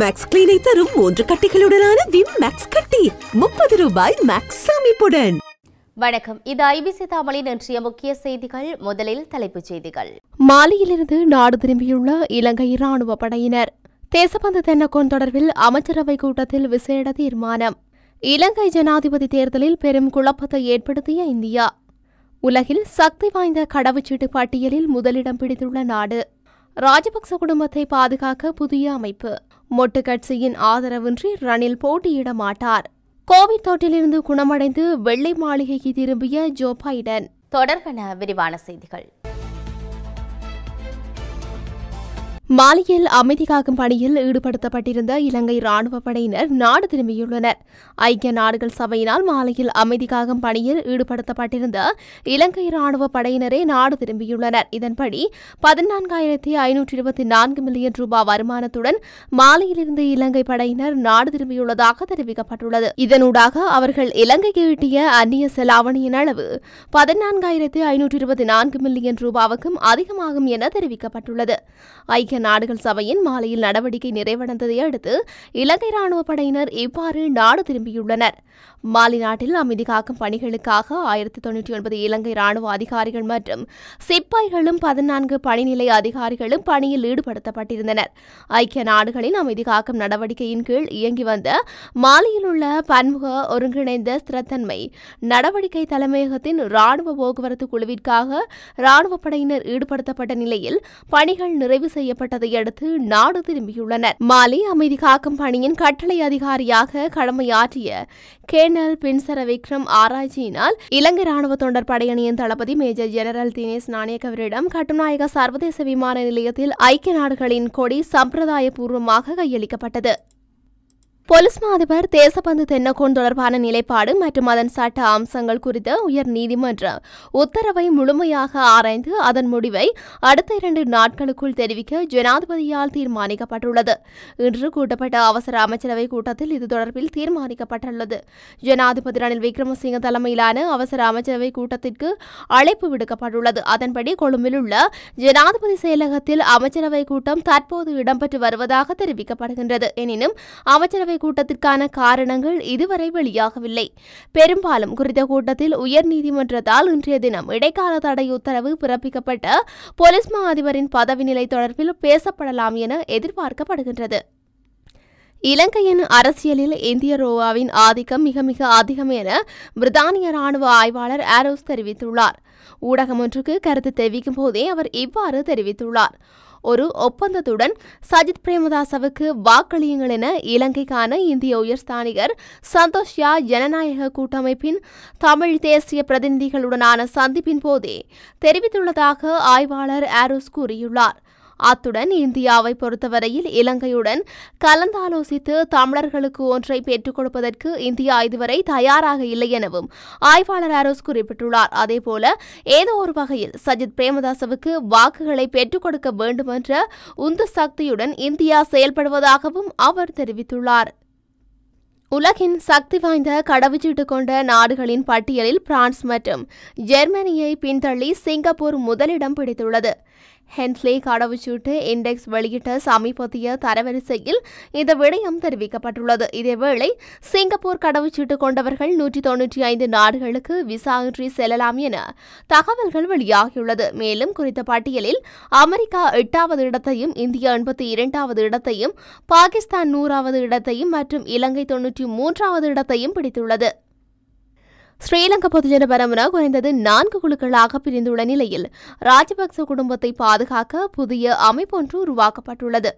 maths கிளீனை தரும் மூன்று கட்டிகளுடனான Vim maths கட்டி முப்பது ரூபாய் மேக்ஸ் அமைப்புடன் வணக்கம் இது ஐபிசி தமிழின் இன்றைய முக்கிய செய்திகள் முதலில் தலைப்புச் செய்திகள் மாலியிலிருந்து நாடு திரும்பியுள்ள இலங்கை இராணுவ படையினர் தேசபந்து தென்னக்கோன் தொடர்பில் அமைச்சரவை கூட்டத்தில் விசேட தீர்மானம் இலங்கை ஜனாதிபதி தேர்தலில் பெரும் குழப்பத்தை ஏற்படுத்திய இந்தியா உலகில் சக்தி வாய்ந்த கடவுச்சீட்டு பட்டியலில் முதலிடம் பிடித்துள்ள நாடு ராஜபக்ச குடும்பத்தை பாதுகாக்க புதிய அமைப்பு மொட்டு கட்சியின் ஆதரவின்றி ரணில் போட்டியிட மாட்டார் கோவிட் தொற்றிலிருந்து குணமடைந்து வெள்ளை மாளிகைக்கு திரும்பிய ஜோ பைடன் தொடர்பான விரிவான செய்திகள் மாலியில் அமைதி காக்கும் பணியில் ஈடுபடுத்தப்பட்டிருந்த இலங்கை ராணுவ படையினர் நாடு திரும்பியுள்ளனர் ஐக்கிய நாடுகள் சபையினால் மாலையில் அமைதி காக்கும் பணியில் ஈடுபடுத்தப்பட்டிருந்த இலங்கை ராணுவ படையினரே நாடு திரும்பியுள்ளனர் இதன்படி பதினான்காயிரத்தி ஐநூற்றி இருபத்தி நான்கு மில்லியன் ரூபாய் வருமானத்துடன் மாலையிலிருந்து இலங்கை படையினர் நாடு திரும்பியுள்ளதாக தெரிவிக்கப்பட்டுள்ளது இதனூடாக அவர்கள் இலங்கைக்கு ஈட்டிய அந்நிய செலாவணியின் அளவு பதினான்காயிரத்து ஐநூற்றி இருபத்தி நான்கு மில்லியன் ரூபாவுக்கும் அதிகமாகும் என தெரிவிக்கப்பட்டுள்ளது ஐக்கிய நாடுகள் சபையின் மாலையில் நடவடிக்கை நிறைவடைந்ததை அடுத்து இலங்கை ராணுவ படையினர் இவ்வாறு நாடு திரும்பியுள்ளனர் மாலி நாட்டில் அமைதி காக்கும் பணிகளுக்காக ஆயிரத்தி தொன்னூற்றி ஒன்பது இலங்கை ராணுவ அதிகாரிகள் மற்றும் சிப்பாய்களும் பதினான்கு பணிநிலை அதிகாரிகளும் பணியில் ஈடுபடுத்தப்பட்டிருந்தனர் ஐக்கிய நாடுகளின் அமைதி காக்கும் நடவடிக்கையின் கீழ் இயங்கி வந்த மாலியில் உள்ள பன்முக ஒருங்கிணைந்த ஸ்திரத்தன்மை நடவடிக்கை தலைமையகத்தின் ராணுவ போக்குவரத்து குழுவிற்காக ராணுவ படையினர் ஈடுபடுத்தப்பட்ட நிலையில் பணிகள் நிறைவு செய்யப்பட்டு வழங்கப்பட்டதை அடுத்து நாடு திரும்பியுள்ளனர் மாலி அமைதி காக்கும் பணியின் கட்டளை அதிகாரியாக கடமையாற்றிய கேர்னல் பின்சர விக்ரம் ஆராய்ச்சியினால் இலங்கை ராணுவ தொண்டர் படையணியின் தளபதி மேஜர் ஜெனரல் தினேஷ் நாணயக்கவரிடம் கட்டுநாயக சர்வதேச விமான நிலையத்தில் ஐக்கிய நாடுகளின் கொடி சம்பிரதாயபூர்வமாக கையளிக்கப்பட்டது போலீஸ் மா அதிபர் தேசபந்து தென்னகோன் தொடர்பான நிலைப்பாடு மற்றும் அதன் சட்ட அம்சங்கள் குறித்த உயர் நீதிமன்ற உத்தரவை முழுமையாக ஆராய்ந்து அதன் முடிவை அடுத்த இரண்டு நாட்களுக்குள் தெரிவிக்க ஜனாதிபதியால் தீர்மானிக்கப்பட்டுள்ளது இன்று கூட்டப்பட்ட அவசர அமைச்சரவை கூட்டத்தில் இது தொடர்பில் தீர்மானிக்கப்பட்டுள்ளது ஜனாதிபதி ரணில் விக்ரமசிங்க தலைமையிலான அவசர அமைச்சரவை கூட்டத்திற்கு அழைப்பு விடுக்கப்பட்டுள்ளது அதன்படி கொழும்பில் உள்ள ஜனாதிபதி செயலகத்தில் அமைச்சரவை கூட்டம் தற்போது இடம்பெற்று வருவதாக தெரிவிக்கப்படுகின்றது எனினும் அமைச்சரவை கூட்டத்திற்கான காரணங்கள் இதுவரை வெளியாகவில்லை பெரும்பாலும் குறித்த கூட்டத்தில் உயர்நீதிமன்றத்தால் இன்றைய தினம் இடைக்கால தடை உத்தரவு பிறப்பிக்கப்பட்ட போலீஸ் மா அதிபரின் பதவி நிலை தொடர்பில் பேசப்படலாம் என எதிர்பார்க்கப்படுகின்றது இலங்கையின் அரசியலில் இந்திய ரோவாவின் ஆதிக்கம் மிக மிக அதிகம் என பிரித்தானிய ராணுவ ஆய்வாளர் ஆரோஸ் தெரிவித்துள்ளார் ஊடகம் ஒன்றுக்கு கருத்து தெரிவிக்கும் போதே அவர் இவ்வாறு தெரிவித்துள்ளார் ஒரு ஒப்பந்தத்துடன் சஜித் பிரேமதாசவுக்கு வாக்களியுங்கள் என இலங்கைக்கான இந்திய உயர்ஸ்தானிகர் சந்தோஷ் யா ஜனநாயக கூட்டமைப்பின் தமிழ் தேசிய பிரதிநிதிகளுடனான சந்திப்பின் போதே தெரிவித்துள்ளதாக ஆய்வாளர் ஆரோஸ் கூறியுள்ளார் அத்துடன் இந்தியாவை பொறுத்தவரையில் இலங்கையுடன் கலந்தாலோசித்து தமிழர்களுக்கு ஒன்றை பெற்றுக் கொடுப்பதற்கு இந்தியா இதுவரை தயாராக இல்லை எனவும் ஆய்வாளர் அரோஸ் குறிப்பிட்டுள்ளார் அதேபோல ஏதோ ஒரு வகையில் சஜித் பிரேமதாசவுக்கு வாக்குகளை பெற்றுக் கொடுக்க வேண்டுமென்ற உந்து சக்தியுடன் இந்தியா செயல்படுவதாகவும் அவர் தெரிவித்துள்ளார் உலகின் சக்தி வாய்ந்த கடவுச்சீட்டு கொண்ட நாடுகளின் பட்டியலில் பிரான்ஸ் மற்றும் ஜெர்மனியை பின்தள்ளி சிங்கப்பூர் முதலிடம் பிடித்துள்ளது ஹென்ஸ்லே கடவுச்சீட்டு இண்டெக்ஸ் வெளியிட்ட சமீபத்திய தரவரிசையில் இந்த விடயம் தெரிவிக்கப்பட்டுள்ளது இதேவேளை சிங்கப்பூர் கடவுச்சீட்டு கொண்டவர்கள் நூற்றி தொன்னூற்றி ஐந்து நாடுகளுக்கு விசா இன்றி செல்லலாம் என தகவல்கள் வெளியாகியுள்ளது மேலும் குறித்த பட்டியலில் அமெரிக்கா எட்டாவது இடத்தையும் இந்தியா எண்பத்தி இரண்டாவது இடத்தையும் பாகிஸ்தான் நூறாவது இடத்தையும் மற்றும் இலங்கை தொன்னூற்றி மூன்றாவது இடத்தையும் பிடித்துள்ளது ஸ்ரீலங்கா பொதுஜன பரமுன குறைந்தது நான்கு குழுக்களாக பிரிந்துள்ள நிலையில் ராஜபக்ச குடும்பத்தை பாதுகாக்க புதிய அமைப்பு ஒன்று உருவாக்கப்பட்டுள்ளது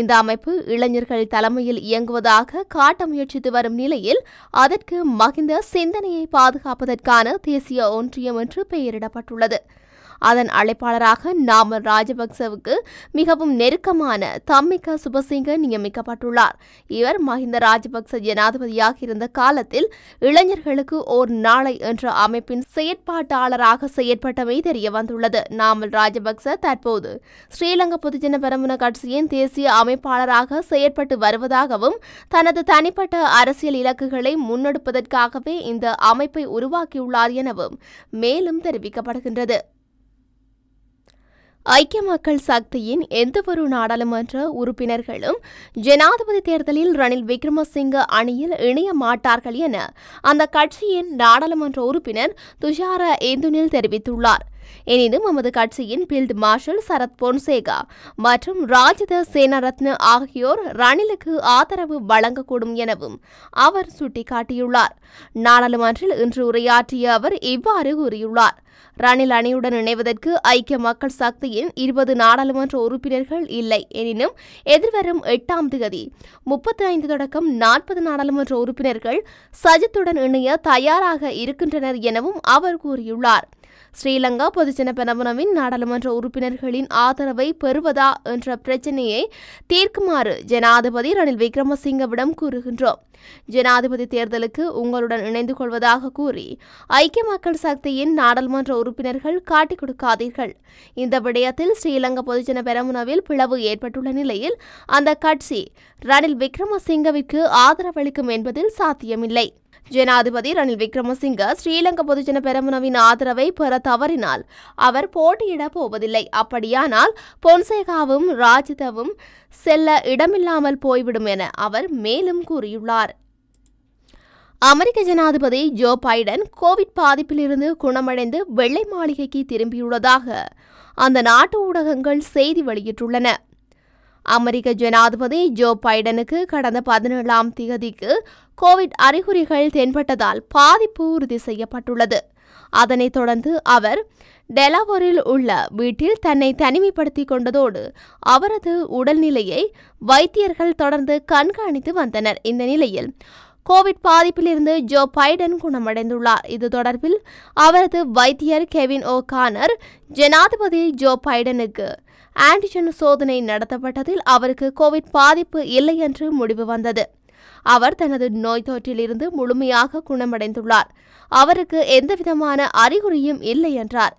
இந்த அமைப்பு இளைஞர்கள் தலைமையில் இயங்குவதாக காட்ட முயற்சித்து வரும் நிலையில் அதற்கு மகிந்த சிந்தனையை பாதுகாப்பதற்கான தேசிய ஒன்றியம் என்று பெயரிடப்பட்டுள்ளது அதன் அழைப்பாளராக நாமல் ராஜபக்சவுக்கு மிகவும் நெருக்கமான தம்மிகா சுபசிங்க நியமிக்கப்பட்டுள்ளார் இவர் மஹிந்த ராஜபக்ச ஜனாதிபதியாக இருந்த காலத்தில் இளைஞர்களுக்கு ஓர் நாளை என்ற அமைப்பின் செயற்பாட்டாளராக செயற்பட்டமை தெரிய வந்துள்ளது நாமல் ராஜபக்ச தற்போது ஸ்ரீலங்கா பொதுஜன பெரமுன கட்சியின் தேசிய அமைப்பாளராக செயற்பட்டு வருவதாகவும் தனது தனிப்பட்ட அரசியல் இலக்குகளை முன்னெடுப்பதற்காகவே இந்த அமைப்பை உருவாக்கியுள்ளார் எனவும் மேலும் தெரிவிக்கப்படுகின்றது ஐக்கிய மக்கள் சக்தியின் எந்தவொரு நாடாளுமன்ற உறுப்பினர்களும் ஜனாதிபதி தேர்தலில் ரணில் விக்ரமசிங்க அணியில் இணைய மாட்டார்கள் என அந்த கட்சியின் நாடாளுமன்ற உறுப்பினர் துஷார ஏந்துனில் தெரிவித்துள்ளார் எனினும் நமது கட்சியின் பீல்டு மார்ஷல் சரத் பொன்சேகா மற்றும் ராஜித சேனரத்ன ஆகியோர் ரணிலுக்கு ஆதரவு வழங்கக்கூடும் எனவும் அவர் சுட்டிக்காட்டியுள்ளார் நாடாளுமன்றில் இன்று உரையாற்றிய அவர் இவ்வாறு கூறியுள்ளார் ரணில் அணியுடன் இணைவதற்கு ஐக்கிய மக்கள் சக்தியின் இருபது நாடாளுமன்ற உறுப்பினர்கள் இல்லை எனினும் எதிர்வரும் எட்டாம் தேதி முப்பத்தி ஐந்து தொடக்கம் நாற்பது நாடாளுமன்ற உறுப்பினர்கள் சஜித்துடன் இணைய தயாராக இருக்கின்றனர் எனவும் அவர் கூறியுள்ளார் ஸ்ரீலங்கா பொதுஜன பெரமுனவின் நாடாளுமன்ற உறுப்பினர்களின் ஆதரவை பெறுவதா என்ற பிரச்சினையை தீர்க்குமாறு ஜனாதிபதி ரணில் விக்ரமசிங்கவிடம் கூறுகின்றோம் ஜனாதிபதி தேர்தலுக்கு உங்களுடன் இணைந்து கொள்வதாக கூறி ஐக்கிய மக்கள் சக்தியின் நாடாளுமன்ற உறுப்பினர்கள் காட்டிக் கொடுக்காதீர்கள் இந்த விடயத்தில் ஸ்ரீலங்கா பொதுஜன பெரமுனவில் பிளவு ஏற்பட்டுள்ள நிலையில் அந்த கட்சி ரணில் விக்ரமசிங்கவிற்கு ஆதரவளிக்கும் என்பதில் சாத்தியமில்லை ஜனாதிபதி ரணில் விக்ரமசிங்க ஸ்ரீலங்கா பொதுஜன பெரமுனவின் ஆதரவை பெற தவறினால் அவர் போட்டியிடப் போவதில்லை அப்படியானால் பொன்சேகாவும் ராஜிதவும் செல்ல இடமில்லாமல் போய்விடும் என அவர் மேலும் கூறியுள்ளார் அமெரிக்க ஜனாதிபதி ஜோ பைடன் கோவிட் பாதிப்பிலிருந்து குணமடைந்து வெள்ளை மாளிகைக்கு திரும்பியுள்ளதாக அந்த நாட்டு ஊடகங்கள் செய்தி வெளியிட்டுள்ளன அமெரிக்க ஜனாதிபதி ஜோ பைடனுக்கு கடந்த பதினேழாம் தேதிக்கு கோவிட் அறிகுறிகள் தென்பட்டதால் பாதிப்பு உறுதி செய்யப்பட்டுள்ளது அதனைத் தொடர்ந்து அவர் டெலாவரில் உள்ள வீட்டில் தன்னை தனிமைப்படுத்திக் கொண்டதோடு அவரது உடல்நிலையை வைத்தியர்கள் தொடர்ந்து கண்காணித்து வந்தனர் இந்த நிலையில் கோவிட் பாதிப்பிலிருந்து ஜோ பைடன் குணமடைந்துள்ளார் இது தொடர்பில் அவரது வைத்தியர் கெவின் ஓ கானர் ஜனாதிபதி ஜோ பைடனுக்கு ஆன்டிஜென் சோதனை நடத்தப்பட்டதில் அவருக்கு கோவிட் பாதிப்பு இல்லை என்று முடிவு வந்தது அவர் தனது நோய் தொற்றிலிருந்து முழுமையாக குணமடைந்துள்ளார் அவருக்கு எந்தவிதமான அறிகுறியும் இல்லை என்றார்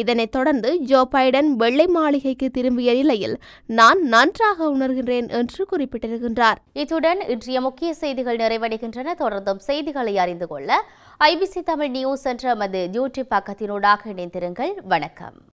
இதனைத் தொடர்ந்து ஜோ பைடன் வெள்ளை மாளிகைக்கு திரும்பிய நிலையில் நான் நன்றாக உணர்கின்றேன் என்று குறிப்பிட்டிருக்கின்றார் இத்துடன் இன்றைய முக்கிய செய்திகள் நிறைவடைகின்றன தொடர்ந்தும் செய்திகளை அறிந்து கொள்ள ஐபிசி தமிழ் நியூஸ் என்ற மது யூடியூப் பக்கத்தினூடாக இணைந்திருங்கள் வணக்கம்